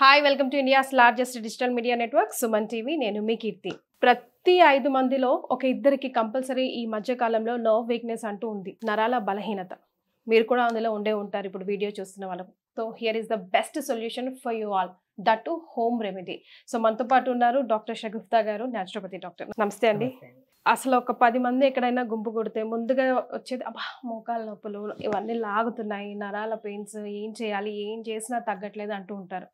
Hi welcome to India's largest digital media network Suman TV నేను మీ కీర్తి ప్రతి ఐదు మందిలో ఒక ఇద్దరికి కంపల్సరీ ఈ మధ్య కాలంలో నర్వ్ వీక్నెస్ అంటూ ఉంది నరాల బలహీనత మీరు కూడా అందులో ఉండే ఉంటారు ఇప్పుడు వీడియో చూస్తున్న వాళ్ళకు so here is the best solution for you all that too home remedy so మనతో పాటు ఉన్నారు డాక్టర్ షగుప్తా గారు న్యాచురోపతి డాక్టర్ నమస్తే అండి అసలు ఒక పది మంది ఎక్కడైనా గుంపు కొడితే ముందుగా వచ్చేది అబ్బా మోకాళ్ళ నొప్పులు ఇవన్నీ లాగుతున్నాయి నరాల పెయిన్స్ ఏం చేయాలి ఏం చేసినా తగ్గట్లేదు అంటూ ఉంటారు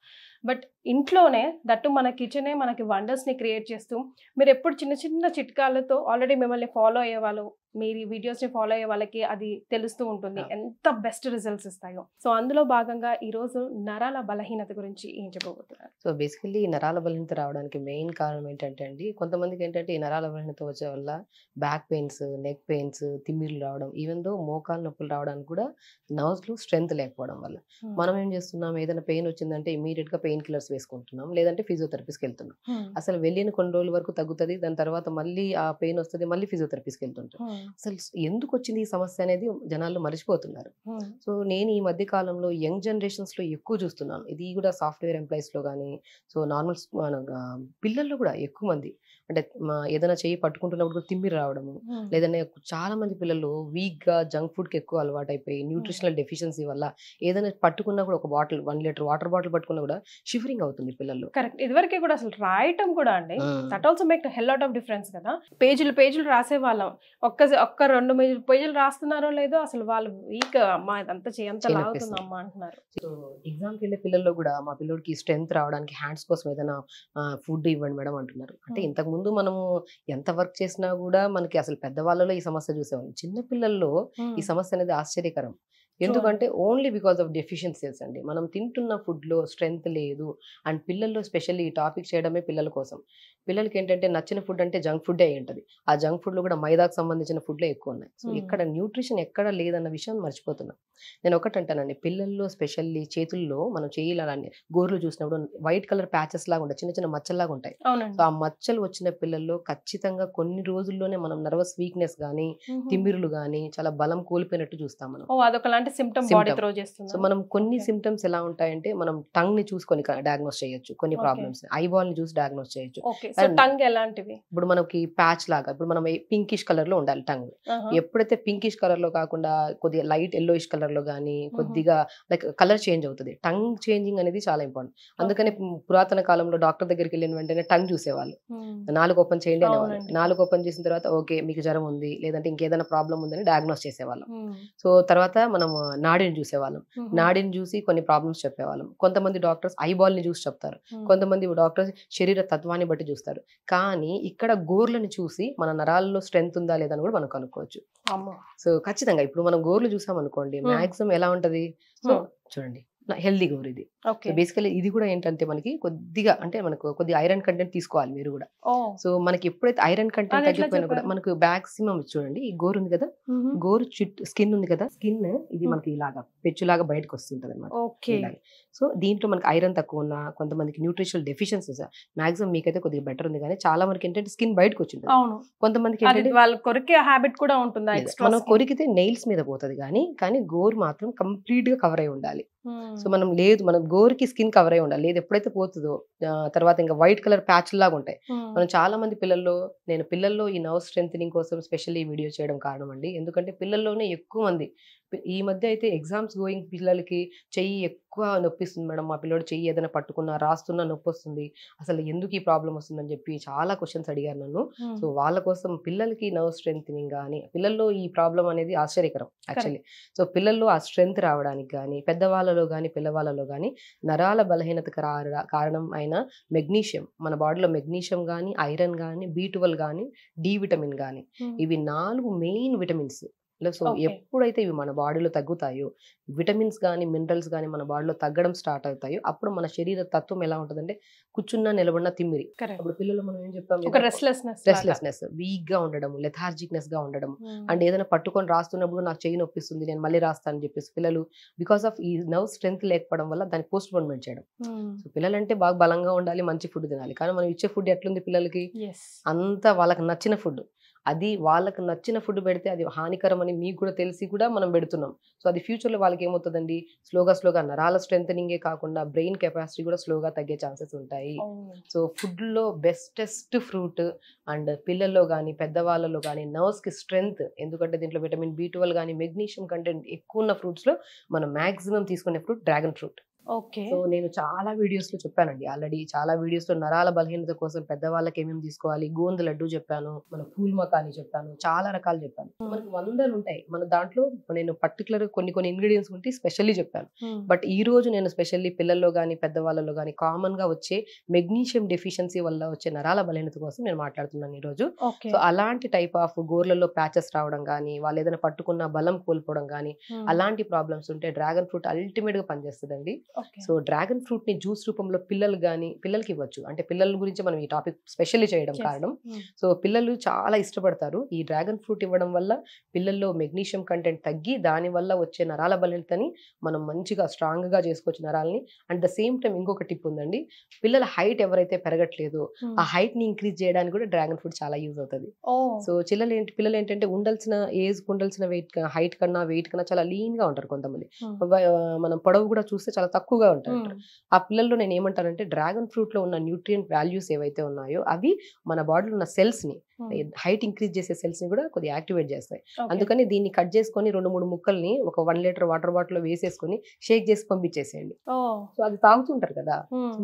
బట్ ఇంట్లోనే దట్టు మన కిచెనే మనకి వండర్స్ని క్రియేట్ చేస్తూ మీరు ఎప్పుడు చిన్న చిన్న చిట్కాలతో ఆల్రెడీ మిమ్మల్ని ఫాలో అయ్యేవాళ్ళు మీరు వీడియోస్ని ఫాలో అయ్యే వాళ్ళకి అది తెలుస్తూ ఉంటుంది ఎంత బెస్ట్ రిజల్ట్స్ ఇస్తాయో సో అందులో భాగంగా ఈరోజు నరాల బలహీనత గురించి ఏం చెప్పబోతున్నారు సో బేసికల్లీ నరాల బలహీనత రావడానికి మెయిన్ కారణం ఏంటంటే అండి కొంతమందికి ఏంటంటే ఈ నరాల బలహీనత వచ్చే వల్ల బ్యాక్ పెయిన్స్ నెక్ పెయిన్స్ తిమ్మిర్లు రావడం ఈవెన్ దో మోకాలు నొప్పులు రావడానికి కూడా నర్వ్స్లో స్ట్రెంత్ లేకపోవడం వల్ల మనం ఏం చేస్తున్నాం ఏదైనా పెయిన్ వచ్చిందంటే ఇమీడియట్గా పెయిన్ కిల్లర్స్ వేసుకుంటున్నాం లేదంటే ఫిజియోథెరపీస్కి వెళ్తున్నాం అసలు వెళ్ళిన కొన్ని రోజుల వరకు తగ్గుతుంది దాని తర్వాత మళ్ళీ ఆ పెయిన్ వస్తుంది మళ్ళీ ఫిజియోథెరపీస్కి వెళ్తుంటాం అసలు ఎందుకు వచ్చింది ఈ సమస్య అనేది జనాలు మరిచిపోతున్నారు సో నేను ఈ మధ్య కాలంలో యంగ్ జనరేషన్స్ లో ఎక్కువ చూస్తున్నాను ఇది కూడా సాఫ్ట్వేర్ ఎంప్లాయీస్ లో కానీ సో నార్మల్ పిల్లల్లో కూడా ఎక్కువ మంది అంటే ఏదైనా చేయి పట్టుకుంటున్నప్పుడు కూడా తిమ్మిరి రావడము లేదంటే చాలా మంది పిల్లలు వీక్ గా జంక్ ఫుడ్ కి ఎక్కువ అలవాటు అయిపోయి న్యూట్రిషనల్ డెఫిషియన్సీ వల్ల ఏదైనా పట్టుకున్నా కూడా ఒక bottle one litre water bottle పట్టుకున్నా కూడా షిఫరింగ్ అవుతుంది పిల్లలు కరెక్ట్ ఇదివరకే కూడా అసలు రాయటం కూడా అండి that also make hell out of difference కదా పేజీలు పేజీలు రాసే వాళ్ళం ఒక్క రోజు ఒక్క రెండు పొయ్యలు రాస్తున్నారో లేదో అసలు వాళ్ళు వీక్ అమ్మా ఇదంతా చేయంత లాగుతుందమ్మా అంటున్నారు ఎగ్జామ్కి వెళ్ళే పిల్లల్లో కూడా మా పిల్లడికి స్ట్రెంత్ రావడానికి హ్యాండ్స్ కోసం ఏదైనా ఫుడ్ ఇవ్వండి మేడం అంటున్నారు అంటే ఇంతకుముందు మనము ఎంత వర్క్ చేసినా కూడా మనకి అసలు పెద్దవాళ్ళలో ఈ సమస్య చూసేవాళ్ళం చిన్న పిల్లల్లో ఈ సమస్య అనేది ఆశ్చర్యకరం ఎందుకంటే ఓన్లీ బికాస్ ఆఫ్ డెఫిషియన్సీస్ అండి మనం తింటున్న ఫుడ్లో స్ట్రెంగ్త్ లేదు అండ్ పిల్లల్లో స్పెషల్లీ ఈ టాపిక్ చేయడమే పిల్లల కోసం పిల్లలకి ఏంటంటే నచ్చిన ఫుడ్ అంటే జంక్ ఫుడ్ అయి ఉంటుంది ఆ జంక్ ఫుడ్లో కూడా మైదాకు సంబంధించిన ఫుడ్లే ఎక్కువ ఉన్నాయి సో ఇక్కడ న్యూట్రిషన్ ఎక్కడ లేదన్న విషయం మర్చిపోతున్నాం నేను అంటానండి పిల్లల్లో స్పెషల్లీ చేతుల్లో మనం చేయాలని గోర్లు చూసినప్పుడు వైట్ కలర్ ప్యాచెస్ లాగా ఉంటాయి చిన్న చిన్న మచ్చల్లాగా ఉంటాయి సో ఆ మచ్చలు వచ్చిన పిల్లల్లో ఖచ్చితంగా కొన్ని రోజుల్లోనే మనం నర్వస్ వీక్నెస్ కానీ తిమ్మిరులు కానీ చాలా బలం కోల్పోయినట్టు చూస్తాం మనం సిమ్టమ్ బాడీ త్రో చేస్తుంది సో మనం కొన్ని సిమ్టమ్స్ ఎలా ఉంటాయంటే మనం టంగ్ ని చూసుకొని డయాగ్నోస్ చేయొచ్చు కొన్ని ప్రాబ్లమ్స్ ఐ బాల్ ని చూసి డయాగ్నోస్ చేయొచ్చు టంగ్ ఎలాంటివి ఇప్పుడు మనకి ప్యాచ్ లాగా ఇప్పుడు మనం పింకిష్ కలర్ లో ఉండాలి టంగ్ ఎప్పుడైతే పింకిష్ కలర్ లో కాకుండా కొద్దిగా లైట్ ఎల్లోయిష్ కలర్ లో కానీ కొద్దిగా లైక్ కలర్ చేంజ్ అవుతుంది టంగ్ చేంజింగ్ అనేది చాలా ఇంపార్టెంట్ అందుకని పురాతన కాలంలో డాక్టర్ దగ్గరికి వెళ్ళిన వెంటనే టంగ్ చూసేవాళ్ళు నాలుగు ఓపెన్ చేయండి అనేవాళ్ళు నాలుగు ఓపెన్ చేసిన తర్వాత ఓకే మీకు జ్వరం ఉంది లేదంటే ఇంకేదైనా ప్రాబ్లం ఉందని డయాగ్నోస్ చేసేవాళ్ళం సో తర్వాత మనం నాడిని చూసేవాళ్ళం నాడిని చూసి కొన్ని ప్రాబ్లమ్స్ చెప్పేవాళ్ళం కొంతమంది డాక్టర్స్ ని చూసి చెప్తారు కొంతమంది డాక్టర్స్ శరీర తత్వాన్ని బట్టి చూస్తారు కానీ ఇక్కడ గోర్లను చూసి మన నరాల్లో స్ట్రెంగ్త్ ఉందా లేదా అని కూడా మనం కనుక్కోవచ్చు సో ఖచ్చితంగా ఇప్పుడు మనం గోర్లు చూసాం అనుకోండి మాక్సిమం ఎలా ఉంటది సో చూడండి హెల్దీ గోర్ ఇది బేసికలీ ఇది కూడా ఏంటంటే మనకి కొద్దిగా అంటే మనకు కొద్ది ఐరన్ కంటెంట్ తీసుకోవాలి మీరు కూడా సో మనకి ఎప్పుడైతే ఐరన్ కంటెంట్ తగ్గిపోయినా కూడా మనకు మాక్సిమం చూడండి ఈ గోరు ఉంది కదా గోరు చుట్టూ స్కిన్ ఉంది కదా స్కిన్ ఇది మనకి ఇలాగా పెచ్చులాగా బయటకు వస్తుంటది అనమాట సో దీంట్లో మనకి ఐరన్ తక్కువ ఉన్న కొంతమందికి న్యూట్రిషనల్ డెఫిషియన్సీస్ మాక్సిమం మీకైతే కొద్దిగా బెటర్ ఉంది కానీ చాలా మనకి ఏంటంటే స్కిన్ బయటకు వచ్చింది అవును కొంతమందికి ఏంటంటే వాళ్ళ కొరికే హ్యాబిట్ కూడా ఉంటుంది మనం కొరికితే నెయిల్స్ మీద పోతుంది కానీ కానీ గోర్ మాత్రం కంప్లీట్ గా కవర్ అయి ఉండాలి సో మనం లేదు మనం కి స్కిన్ కవర్ అయి ఉండాలి లేదు ఎప్పుడైతే పోతుందో తర్వాత ఇంకా వైట్ కలర్ ప్యాచ్ లాగా ఉంటాయి మనం చాలా మంది పిల్లల్లో నేను పిల్లల్లో ఈ నవ్ స్ట్రెంగ్ కోసం స్పెషల్ ఈ వీడియో చేయడం కారణం అండి ఎందుకంటే పిల్లల్లోనే ఎక్కువ మంది ఈ మధ్య అయితే ఎగ్జామ్స్ గోయింగ్ పిల్లలకి చెయ్యి ఎక్కువ నొప్పిస్తుంది మేడం మా పిల్లడు చెయ్యి ఏదైనా పట్టుకున్నా రాస్తున్నా నొప్పి వస్తుంది అసలు ఎందుకు ఈ ప్రాబ్లం వస్తుందని చెప్పి చాలా క్వశ్చన్స్ అడిగారు నన్ను సో వాళ్ళ కోసం పిల్లలకి నర్వ్ స్ట్రెంగ్త్నింగ్ కానీ పిల్లల్లో ఈ ప్రాబ్లం అనేది ఆశ్చర్యకరం యాక్చువల్లీ సో పిల్లల్లో ఆ స్ట్రెంగ్త్ రావడానికి కానీ పెద్దవాళ్ళలో కానీ పిల్లవాళ్ళలో కానీ నరాల బలహీనత కారణం అయిన మెగ్నీషియం మన బాడీలో మెగ్నీషియం కానీ ఐరన్ కానీ బీ ట్వెల్వ్ కానీ డి విటమిన్ కానీ ఇవి నాలుగు మెయిన్ విటమిన్స్ సో ఎప్పుడైతే ఇవి మన బాడీలో తగ్గుతాయో విటమిన్స్ కానీ మినరల్స్ కానీ మన బాడీలో తగ్గడం స్టార్ట్ అవుతాయో అప్పుడు మన శరీర తత్వం ఎలా ఉంటుందంటే కూర్చున్నా నిలబడిన తిమ్మిరి అప్పుడు పిల్లలు మనం ఏం చెప్తాం రెస్లెస్నెస్ వీక్ గా ఉండడం లెథార్జిక్నెస్ గా ఉండడం అండ్ ఏదైనా పట్టుకొని రాస్తున్నప్పుడు నాకు చెయ్యి నొప్పిస్తుంది నేను మళ్ళీ రాస్తానని చెప్పేసి పిల్లలు బికాస్ ఆఫ్ ఈ నవ్ స్ట్రెంత్ లేకపోవడం వల్ల దాన్ని పోస్ట్ పోన్మెంట్ చేయడం సో పిల్లలంటే బాగా బలంగా ఉండాలి మంచి ఫుడ్ తినాలి కానీ మనం ఇచ్చే ఫుడ్ ఎట్లుంది పిల్లలకి అంతా వాళ్ళకి నచ్చిన ఫుడ్ అది వాళ్ళకి నచ్చిన ఫుడ్ పెడితే అది హానికరం అని మీకు కూడా తెలిసి కూడా మనం పెడుతున్నాం సో అది ఫ్యూచర్లో వాళ్ళకి ఏమవుతుందండి స్లోగా స్లోగా నరాల స్ట్రెంగ్తనింగే కాకుండా బ్రెయిన్ కెపాసిటీ కూడా స్లోగా తగ్గే ఛాన్సెస్ ఉంటాయి సో ఫుడ్లో బెస్టెస్ట్ ఫ్రూట్ అండ్ పిల్లల్లో కానీ పెద్దవాళ్ళలో కానీ నర్వ్స్కి స్ట్రెంగ్త్ ఎందుకంటే దీంట్లో విటమిన్ బి ట్వెల్వ్ కానీ మెగ్నీషియం కంటెంట్ ఎక్కువ ఉన్న ఫ్రూట్స్లో మనం మ్యాక్సిమం తీసుకునే ఫ్రూట్ డ్రాగన్ ఫ్రూట్ సో నేను చాలా వీడియోస్ లో చెప్పానండి ఆల్రెడీ చాలా వీడియోస్ లో నరాల బలహీనత కోసం పెద్దవాళ్ళకి ఏమేమి తీసుకోవాలి గోంద లడ్డు చెప్పాను మన పూల్ మకాని చెప్పాను చాలా రకాలు చెప్పాను మనకు వందలు ఉంటాయి మన దాంట్లో నేను పర్టికులర్ కొన్ని కొన్ని ఇంగ్రీడియంట్స్ ఉంటే స్పెషల్లీ చెప్పాను బట్ ఈ రోజు నేను స్పెషల్లీ పిల్లల్లో కానీ పెద్దవాళ్ళలో కానీ కామన్ గా వచ్చే మెగ్నీషియం డెఫిషియన్సీ వల్ల వచ్చే నరాల బలహీనత కోసం నేను మాట్లాడుతున్నాను ఈ రోజు సో అలాంటి టైప్ ఆఫ్ గోర్లలో ప్యాచెస్ రావడం కానీ వాళ్ళు ఏదైనా పట్టుకున్న బలం కోల్పోవడం కానీ అలాంటి ప్రాబ్లమ్స్ ఉంటే డ్రాగన్ ఫ్రూట్ అల్టిమేట్ గా పనిచేస్తుందండి సో డ్రాగన్ ఫ్రూట్ ని జ్యూస్ రూపంలో పిల్లలు కానీ పిల్లలకి ఇవ్వచ్చు అంటే పిల్లల గురించి మనం ఈ టాపిక్ స్పెషల్లీ చేయడం కారణం సో పిల్లలు చాలా ఇష్టపడతారు ఈ డ్రాగన్ ఫ్రూట్ ఇవ్వడం వల్ల పిల్లల్లో మెగ్నీషియం కంటెంట్ తగ్గి దానివల్ల వచ్చే నరాల బలితని మనం మంచిగా స్ట్రాంగ్ గా చేసుకోవచ్చు నరాలని అండ్ ద సేమ్ టైం ఇంకొక టిప్ ఉందండి పిల్లల హైట్ ఎవరైతే పెరగట్లేదు ఆ హైట్ ని ఇంక్రీజ్ చేయడానికి కూడా డ్రాగన్ ఫ్రూట్ చాలా యూజ్ అవుతుంది సో చిల్లలు ఏంటి పిల్లలు ఏంటంటే ఉండాల్సిన ఏజ్ ఉండాల్సిన వెయిట్ హైట్ కన్నా వెయిట్ కన్నా చాలా లీన్ గా ఉంటారు కొంతమంది మనం పొడవు కూడా చూస్తే చాలా తక్కువగా ఉంటాయి ఆ పిల్లల్లో నేను ఏమంటానంటే డ్రాగన్ ఫ్రూట్లో ఉన్న న్యూట్రియంట్ వాల్యూస్ ఏవైతే ఉన్నాయో అవి మన బాడీలో ఉన్న సెల్స్ని హైట్ ఇంక్రీజ్ చేసే సెల్స్ ని కూడా కొద్దిగా యాక్టివేట్ చేస్తాయి అందుకని దీన్ని కట్ చేసుకొని రెండు మూడు ముక్కల్ని ఒక వన్ లీటర్ వాటర్ బాటిల్ లో వేసేసుకొని షేక్ చేసి పంపించేసేయండి సో అది తాగుతుంటారు కదా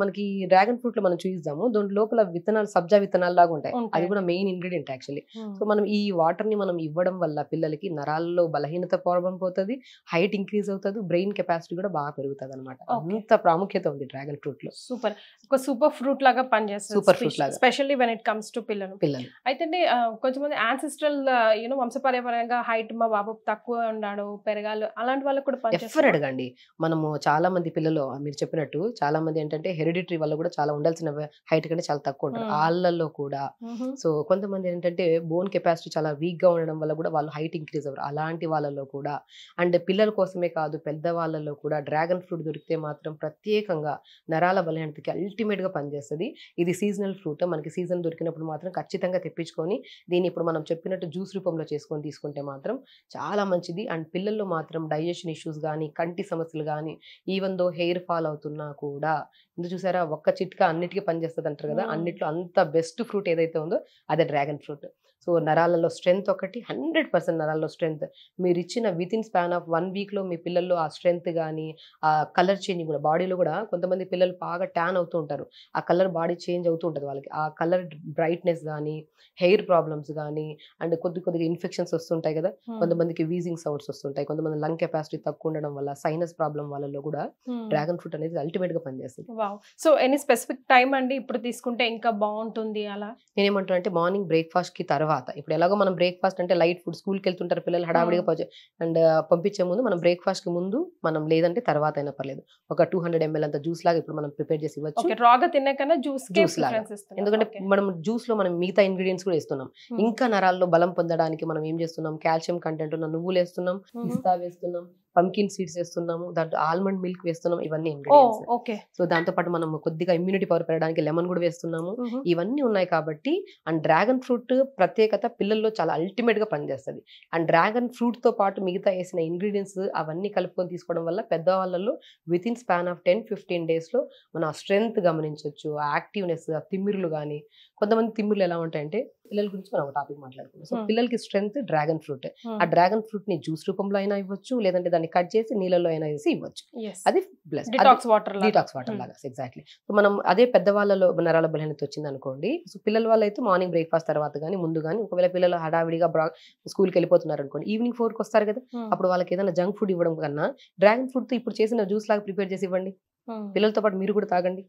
మనకి డ్రాగన్ ఫ్రూట్ లో మనం చూద్దాము దాని లోపల విత్తనాలు సబ్జా విత్తనాలు లాగా ఉంటాయి అది కూడా మెయిన్ ఇంగ్రీడియంట్ యాక్చువల్లీ సో మనం ఈ వాటర్ ని మనం ఇవ్వడం వల్ల పిల్లలకి నరాల్లో బలహీనత ప్రాబ్లం పోతుంది హైట్ ఇంక్రీజ్ అవుతుంది బ్రెయిన్ కెపాసిటీ కూడా బాగా పెరుగుతుంది అనమాట అంత ప్రాముఖ్యత ఉంది డ్రాగన్ ఫ్రూట్ లో సూపర్ ఒక సూపర్ ఫ్రూట్ లాగా పనిచేస్తుంది సూపర్ ఫ్రూట్ లాగా specially when it comes to పిల్లలు పిల్లలు అయితే ఏంటంటే కొంతమంది ఆన్సెస్ట్రల్ యూనో వంశపార్యపరంగా హైట్ మా బాబు తక్కువ ఉన్నాడు పెరగాలి అలాంటి వాళ్ళకి కూడా ఎఫర్ అడగండి మనము చాలా మంది పిల్లలు మీరు చెప్పినట్టు చాలా మంది ఏంటంటే హెరిడిటరీ వల్ల కూడా చాలా ఉండాల్సిన హైట్ కంటే చాలా తక్కువ ఉంటారు వాళ్ళల్లో కూడా సో కొంతమంది ఏంటంటే బోన్ కెపాసిటీ చాలా వీక్ గా ఉండడం వల్ల కూడా వాళ్ళు హైట్ ఇంక్రీజ్ అవ్వరు అలాంటి వాళ్ళలో కూడా అండ్ పిల్లల కోసమే కాదు పెద్ద వాళ్ళలో కూడా డ్రాగన్ ఫ్రూట్ దొరికితే మాత్రం ప్రత్యేకంగా నరాల బలహీనతకి అల్టిమేట్ గా పనిచేస్తుంది ఇది సీజనల్ ఫ్రూట్ మనకి సీజన్ దొరికినప్పుడు మాత్రం ఖచ్చితంగా తెప్పించుకోవాలి తీసుకొని దీన్ని ఇప్పుడు మనం చెప్పినట్టు జ్యూస్ రూపంలో చేసుకొని తీసుకుంటే మాత్రం చాలా మంచిది అండ్ పిల్లల్లో మాత్రం డైజెషన్ ఇష్యూస్ కానీ కంటి సమస్యలు కానీ ఈవెన్ దో హెయిర్ ఫాల్ అవుతున్నా కూడా ఇందు చూసారా ఒక్క చిట్కా అన్నిటికీ పనిచేస్తుంది అంటారు కదా అన్నిట్లో అంత బెస్ట్ ఫ్రూట్ ఏదైతే ఉందో అదే డ్రాగన్ ఫ్రూట్ సో నరాలలో స్ట్రెంగ్త్ ఒకటి హండ్రెడ్ పర్సెంట్ నరాల్లో స్ట్రెంగ్త్ మీరు ఇచ్చిన with in span of one వీక్లో మీ పిల్లల్లో ఆ స్ట్రెంగ్త్ కానీ ఆ కలర్ చేంజ్ కూడా బాడీలో కూడా కొంతమంది పిల్లలు బాగా ట్యాన్ అవుతూ ఉంటారు ఆ కలర్ బాడీ చేంజ్ అవుతూ ఉంటుంది వాళ్ళకి ఆ కలర్ బ్రైట్నెస్ కానీ హెయిర్ హెయిర్ ప్రాబ్లమ్స్ కానీ అండ్ కొద్ది కొద్దిగా ఇన్ఫెక్షన్స్ వస్తుంటాయి కదా కొంతమందికి వీజింగ్ సౌండ్స్ వస్తుంటాయి కొంతమంది లంగ్ కెపాసిటీ తక్కువ ఉండడం వల్ల సైనస్ ప్రాబ్లం వాళ్ళలో కూడా డ్రాగన్ ఫ్రూట్ అనేది అల్టిమేట్ గా పనిచేస్తుంది సో ఎనీ స్పెసిఫిక్ టైం అండి ఇప్పుడు తీసుకుంటే ఇంకా బాగుంటుంది అలా నేనేమంటాను అంటే మార్నింగ్ బ్రేక్ఫాస్ట్ కి తర్వాత ఇప్పుడు ఎలాగో మనం బ్రేక్ఫాస్ట్ అంటే లైట్ ఫుడ్ స్కూల్కి వెళ్తుంటారు పిల్లలు హడావిడిగా అండ్ పంపించే ముందు మనం బ్రేక్ఫాస్ట్ కి ముందు మనం లేదంటే తర్వాత అయినా పర్లేదు ఒక టూ హండ్రెడ్ ఎంఎల్ అంత జ్యూస్ లాగా ఇప్పుడు మనం ప్రిపేర్ చేసి ఇవ్వచ్చు రాగా తినే కన్నా జ్యూస్ జ్యూస్ లాగా ఎందుకంటే మనం జ్యూస్ లో మనం మిగతా ఇంగ్రీడియంట్స్ కూడా ఇస్తున్నాం ఇంకా నరాల్లో బలం పొందడానికి మనం ఏం చేస్తున్నాం కాల్షియం కంటెంట్ ఉన్న నువ్వులు వేస్తున్నాం పిస్తా వేస్తున్నాం పంకిన్ సీడ్స్ వేస్తున్నాము దాంట్లో ఆల్మండ్ మిల్క్ వేస్తున్నాం ఇవన్నీ ఓకే సో దాంతో పాటు మనం కొద్దిగా ఇమ్యూనిటీ పవర్ పెరగడానికి లెమన్ కూడా వేస్తున్నాము ఇవన్నీ ఉన్నాయి కాబట్టి అండ్ డ్రాగన్ ఫ్రూట్ ప్రత్యేకత పిల్లల్లో చాలా అల్టిమేట్ గా పనిచేస్తుంది అండ్ డ్రాగన్ ఫ్రూట్ తో పాటు మిగతా వేసిన ఇంగ్రీడియంట్స్ అవన్నీ కలుపుకొని తీసుకోవడం వల్ల పెద్దవాళ్ళలో with in span of ten fifteen days లో మన స్ట్రెంగ్త్ గమనించవచ్చు యాక్టివ్నెస్ తిమ్మిర్లు కానీ కొంతమంది తిమ్మిర్లు ఎలా ఉంటాయంటే పిల్లల గురించి మనం ఒక టాపిక్ మాట్లాడుకుంటాం సో పిల్లలకి స్ట్రెంగ్త్ డ్రాగన్ ఫ్రూట్ ఆ డ్రాగన్ ఫ్రూట్ ని జ్యూస్ రూపంలో అయినా ఇవ్వచ్చు లేదంటే దాన్ని దాన్ని కట్ చేసి నీళ్ళలో అయినా వేసి ఇవ్వచ్చు అది plus detox water detox water లాగా ఎగ్జాక్ట్లీ hmm. సో మనం అదే పెద్దవాళ్ళలో నరాల బలహీనత వచ్చింది అనుకోండి సో పిల్లల వాళ్ళు అయితే మార్నింగ్ బ్రేక్ఫాస్ట్ తర్వాత కానీ ముందు కానీ ఒకవేళ పిల్లలు హడావిడిగా స్కూల్కి వెళ్ళిపోతున్నారు అనుకోండి ఈవినింగ్ ఫోర్కి వస్తారు కదా hmm. అప్పుడు వాళ్ళకి ఏదైనా జంక్ ఫుడ్ ఇవ్వడం కన్నా డ్రాగన్ ఫ్రూట్తో ఇప్పుడు చేసిన జ్యూస్ లాగా ప్రిపేర్ చేసి ఇవ్వండి hmm. పిల్లలతో పాటు మీరు కూడా తాగండి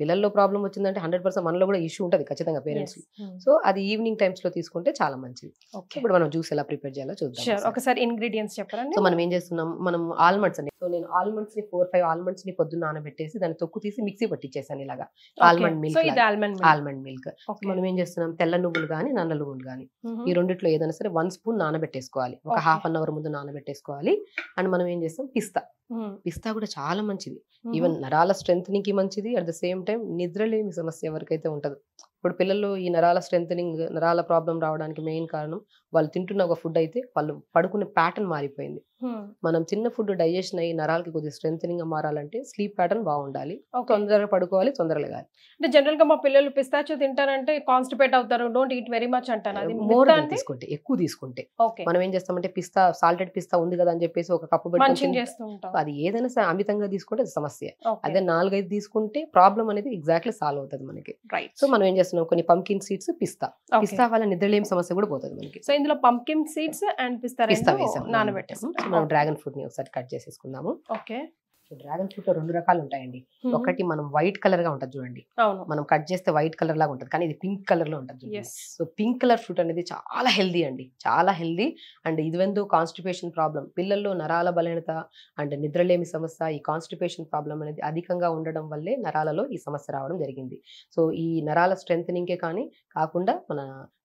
పిల్లల్లో ప్రాబ్లం వచ్చిందంటే హండ్రెడ్ పర్సెంట్ మనలో కూడా ఇష్యూ ఉంటుంది ఖచ్చితంగా పేరెంట్స్ సో అది ఈవినింగ్ టైమ్స్ లో తీసుకుంటే చాలా మంచిది ఇప్పుడు మనం జ్యూస్ ఎలా ప్రిపేర్ చేయాలో చూద్దాం ఒకసారి ఇంగ్రీడియంట్స్ చెప్పాలి సో మనం ఏం చేస్తున్నాం మనం ఆల్మండ్స్ అండి సో నేను ఆల్మండ్స్ ని ఫోర్ ఫైవ్ ఆల్మండ్స్ ని పొద్దున్న నానబెట్టేసి దాన్ని తొక్కు తీసి మిక్సీ పట్టించేసాను ఇలాగా ఆల్మండ్ మిల్క్ ఆల్మండ్ మిల్క్ మనం ఏం చేస్తున్నాం తెల్ల నువ్వులు కానీ నల్ల నువ్వులు కానీ ఈ రెండిట్లో ఏదైనా సరే వన్ స్పూన్ నానబెట్టేసుకోవాలి ఒక హాఫ్ అన్ అవర్ ముందు నానబెట్టేసుకోవాలి అండ్ మనం ఏం చేస్తాం పిస్తా పిస్తా కూడా చాలా మంచిది ఈవెన్ నరాల స్ట్రెంగ్ కి మంచిది at the same same time నిద్రలేమి సమస్య ఎవరికైతే ఉంటుందో ఇప్పుడు పిల్లలు ఈ నరాల స్ట్రెంథనింగ్ నరాల ప్రాబ్లం రావడానికి మెయిన్ కారణం వాళ్ళు తింటున్న ఒక ఫుడ్ అయితే వాళ్ళు పడుకునే ప్యాటర్న్ మారిపోయింది మనం చిన్న ఫుడ్ డైజెషన్ అయ్యి నరాలకి కొద్దిగా స్ట్రెంథనింగ్ మారాలంటే స్లీప్ ప్యాటర్న్ బాగుండాలి తొందరగా పడుకోవాలి తొందరగా అంటే జనరల్ గా మా పిల్లలు పిస్తాచో తింటారంటే కాన్స్టిపేట్ అవుతారు డోంట్ ఈట్ వెరీ మచ్ అంటారు మోర్ తీసుకుంటే ఎక్కువ తీసుకుంటే మనం ఏం చేస్తామంటే పిస్తా సాల్టెడ్ పిస్తా ఉంది కదా అని చెప్పేసి ఒక కప్పు పెట్టి అది ఏదైనా అమితంగా తీసుకుంటే సమస్య అదే నాలుగైదు తీసుకుంటే ప్రాబ్లం అనేది ఎగ్జాక్ట్లీ సాల్వ్ అవుతుంది మనకి సో మనం ఏం చేస్తున్నాం కొన్ని పంకిన్ సీడ్స్ పిస్తా పిస్తా వల్ల నిద్రలేం సమస్య కూడా పోతుంది మనకి సో ఇందులో పంకిన్ సీడ్స్ అండ్ పిస్తా పిస్తా వేసాం నానబెట్టేసి మనం డ్రాగన్ ఫ్రూట్ ని ఒకసారి కట్ చేసేసుకుందాము ఓకే డ్రాగన్ ఫ్రూట్ లో రెండు రకాలు ఉంటాయండి ఒకటి మనం వైట్ కలర్ గా ఉంటుంది చూడండి మనం కట్ చేస్తే వైట్ కలర్ లాగా ఉంటుంది కానీ ఇది పింక్ కలర్ లో ఉంటుంది సో పింక్ కలర్ ఫ్రూట్ అనేది చాలా హెల్దీ అండి చాలా హెల్దీ అండ్ ఇదివెందు కాన్స్టిపేషన్ ప్రాబ్లం పిల్లల్లో నరాల బలహీనత అండ్ నిద్రలేమి సమస్య ఈ కాన్స్టిపేషన్ ప్రాబ్లం అనేది అధికంగా ఉండడం వల్లే నరాలలో ఈ సమస్య రావడం జరిగింది సో ఈ నరాల స్ట్రెంగ్ కానీ కాకుండా మన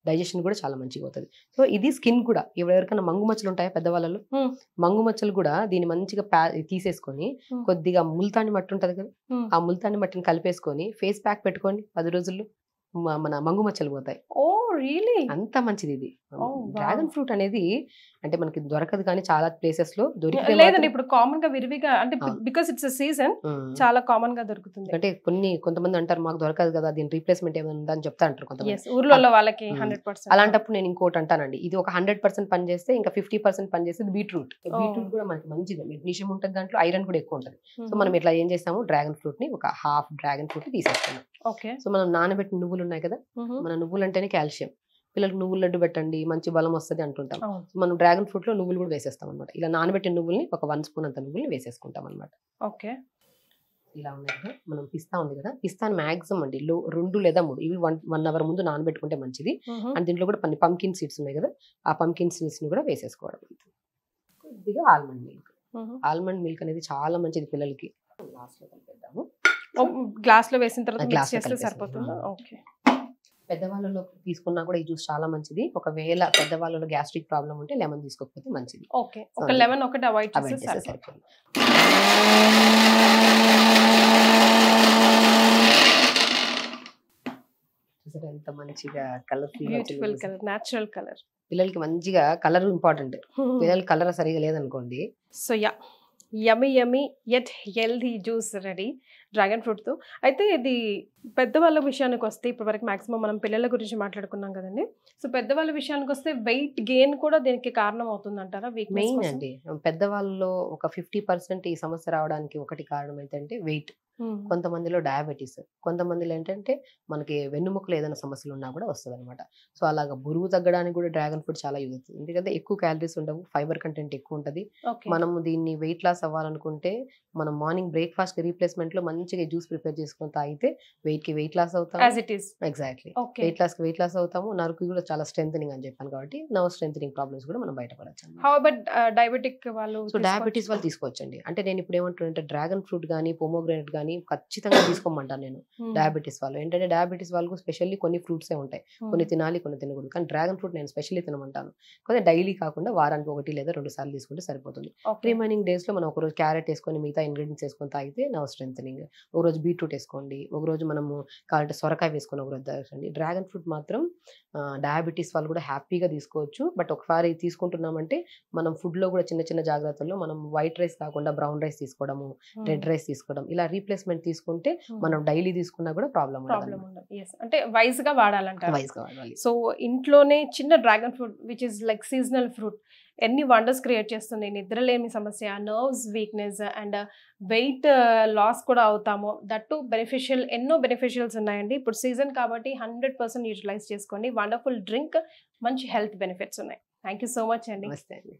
డైజెషన్ కూడా చాలా మంచిగా అవుతుంది సో ఇది స్కిన్ కూడా ఎవరికైనా మంగు మచ్చలు ఉంటాయా పెద్దవాళ్ళలో మంగు మచ్చలు కూడా దీన్ని మంచిగా తీసేసుకొని కొద్దిగా ముల్తాని మట్టి ఉంటుంది కదా ఆ ముల్తాని మట్టిని కలిపేసుకొని ఫేస్ ప్యాక్ పెట్టుకొని పది రోజుల్లో మన మంగు మచ్చలు పోతాయి ఓ రియలీ అంత మంచిది ఇది డ్రాగన్ ఫ్రూట్ అనేది అంటే మనకి దొరకదు కానీ చాలా ప్లేసెస్ లో దొరికితే లేదండి ఇప్పుడు కామన్ గా విరివిగా అంటే బికాస్ ఇట్స్ సీజన్ చాలా కామన్ గా దొరుకుతుంది అంటే కొన్ని కొంతమంది అంటారు మాకు దొరకదు కదా దీని రీప్లేస్మెంట్ ఏమైనా ఉందా అని చెప్తా అంటారు ఊర్లలో వాళ్ళకి హండ్రెడ్ పర్సెంట్ అలాంటప్పుడు నేను ఇంకోటి అంటానండి ఇది ఒక హండ్రెడ్ పర్సెంట్ పని చేస్తే ఇంకా ఫిఫ్టీ పర్సెంట్ పని చేస్తే బీట్రూట్ బీట్రూట్ కూడా మనకి మంచిది మెగ్నీషియం ఉంటుంది దాంట్లో ఐరన్ కూడా ఎక్కువ ఉంటుంది సో మనం ఇట్లా ఏం చేస్తాము డ్రాగన్ ఫ్రూట్ ని ఒక హాఫ్ డ్రాగన్ ఫ్రూట్ తీసేస్తాము ఓకే సో మనం నానబెట్టిన నువ్వులు ఉన్నాయి కదా మన నువ్వులు అంటేనే కాల్షియం పిల్లలకు నువ్వులు లడ్డు పెట్టండి మంచి బలం వస్తుంది అంటుంటాం మనం డ్రాగన్ ఫ్రూట్ లో నువ్వులు కూడా వేసేస్తాం అనమాట ఇలా నానబెట్టిన నువ్వుల్ని ఒక వన్ స్పూన్ అంత నువ్వుల్ని వేసేసుకుంటాం అనమాట ఓకే ఇలా ఉన్నాయి మనం పిస్తా ఉంది కదా పిస్తాని మాక్సిమం అండి లో రెండు లేదా మూడు ఇవి వన్ వన్ అవర్ ముందు నానబెట్టుకుంటే మంచిది అండ్ దీంట్లో కూడా పని పంకిన్ సీడ్స్ ఉన్నాయి కదా ఆ పంకిన్ సీడ్స్ ని కూడా వేసేసుకోవడం కొద్దిగా ఆల్మండ్ మిల్క్ ఆల్మండ్ మిల్క్ అనేది చాలా మంచిది పిల్లలకి లో పెడతాము గ్లాస్ లో వేసిన తర్వాత గ్లాస్ చేస్తే సరిపోతుందా ఓకే పెద్దవాళ్ళలో తీసుకున్నా కూడా ఈ జ్యూస్ చాలా మంచిది ఒకవేళ పెద్దవాళ్ళలో గ్యాస్ట్రిక్ ప్రాబ్లం ఉంటే లెమన్ తీసుకోకపోతే మంచిది ఓకే ఒక లెమన్ ఒకటి అవాయిడ్ చేస్తే సరిపోతుంది ఎంత మంచిగా colour beautiful colour natural colour పిల్లలకి మంచిగా కలర్ ఇంపార్టెంట్ hmm. పిల్లలకి కలర్ సరిగా లేదనుకోండి so ya yummy yummy at healthy juice ready dragon ఫ్రూట్తో అయితే ఇది పెద్దవాళ్ళ విషయానికి వస్తే ఇప్పటివరకు మాక్సిమం మనం పిల్లల గురించి మాట్లాడుకున్నాం కదండి సో పెద్దవాళ్ళ విషయానికి వస్తే వెయిట్ గెయిన్ కూడా దీనికి కారణం అవుతుంది అంటారా మెయిన్ అండి పెద్దవాళ్ళలో ఒక ఫిఫ్టీ పర్సెంట్ ఈ సమస్య రావడానికి ఒకటి కారణం ఏంటంటే వెయిట్ కొంతమందిలో డయాబెటీస్ కొంతమందిలో ఏంటంటే మనకి వెన్నుముకలు ఏదైనా సమస్యలు ఉన్నా కూడా వస్తుంది అనమాట సో అలాగ బరువు తగ్గడానికి కూడా డ్రాగన్ ఫ్రూట్ చాలా యూజ్ అవుతుంది ఎందుకంటే ఎక్కువ క్యాలరీస్ ఉండవు ఫైబర్ కంటెంట్ ఎక్కువ ఉంటుంది మనం దీన్ని వెయిట్ లాస్ అవ్వాలనుకుంటే మనం మార్నింగ్ బ్రేక్ఫాస్ట్ రీప్లేస్మెంట్లో మంచి మంచిగా జ్యూస్ ప్రిపేర్ చేసుకొని తాగితే వెయిట్ కి వెయిట్ లాస్ అవుతాం exactly weight loss weight loss అవుతాము నరుకు కూడా చాలా స్ట్రెంగ్ అని చెప్పాను కాబట్టి నవ్ స్ట్రెంగ్ ప్రాబ్లమ్స్ కూడా మనం బయటపడచ్చు డయాబెటిక్ uh, వాళ్ళు డయాబెటీస్ వాళ్ళు తీసుకోవచ్చండి అంటే నేను ఇప్పుడు అంటే డ్రాగన్ ఫ్రూట్ కానీ పొమోగ్రానేట్ కానీ ఖచ్చితంగా తీసుకోమంటాను నేను డయాబెటీస్ hmm. వాళ్ళు ఏంటంటే డయాబెటీస్ వాళ్ళకు స్పెషల్లీ కొన్ని ఫ్రూట్స్ ఏ ఉంటాయి hmm. కొన్ని తినాలి కొన్ని తినకూడదు కానీ డ్రాగన్ ఫ్రూట్ నేను స్పెషల్లీ తినమంటాను కొంత డైలీ కాకుండా వారానికి ఒకటి లేదా రెండు సార్లు తీసుకుంటే సరిపోతుంది రిమైనింగ్ డేస్ లో మనం ఒకరోజు క్యారెట్ వేసుకొని మిగతా ఇంగ్రీడియంట్స్ వేసుకొని తాగితే నవ్ స్ట్రెంగ్ ఒకరోజు బీట్రూట్ వేసుకోండి ఒకరోజు మనము కావాలంటే సొరకాయ వేసుకొని ఒకరోజు తాగండి డ్రాగన్ ఫ్రూట్ మాత్రం డయాబెటీస్ వాళ్ళు కూడా హ్యాపీగా తీసుకోవచ్చు బట్ ఒకసారి తీసుకుంటున్నామంటే మనం ఫుడ్లో కూడా చిన్న చిన్న జాగ్రత్తల్లో మనం వైట్ రైస్ కాకుండా బ్రౌన్ రైస్ తీసుకోవడము రెడ్ రైస్ తీసుకోవడం ఇలా రీప్లేస్మెంట్ తీసుకుంటే మనం డైలీ తీసుకున్నా కూడా ప్రాబ్లం అంటే వైజ్గా గా వాడాలంట వాడాలి సో ఇంట్లోనే చిన్న dragon fruit which is like seasonal fruit ఎన్ని వండర్స్ క్రియేట్ చేస్తుంది నిద్రలేమి సమస్య nerves weakness and weight loss కూడా అవుతాము దట్టు బెనిఫిషియల్ ఎన్నో బెనిఫిషియల్స్ ఉన్నాయండి ఇప్పుడు సీజన్ కాబట్టి హండ్రెడ్ పర్సెంట్ యూటిలైజ్ చేసుకోండి వండర్ఫుల్ డ్రింక్ మంచి హెల్త్ బెనిఫిట్స్ ఉన్నాయి థ్యాంక్ యూ సో మచ్ అండి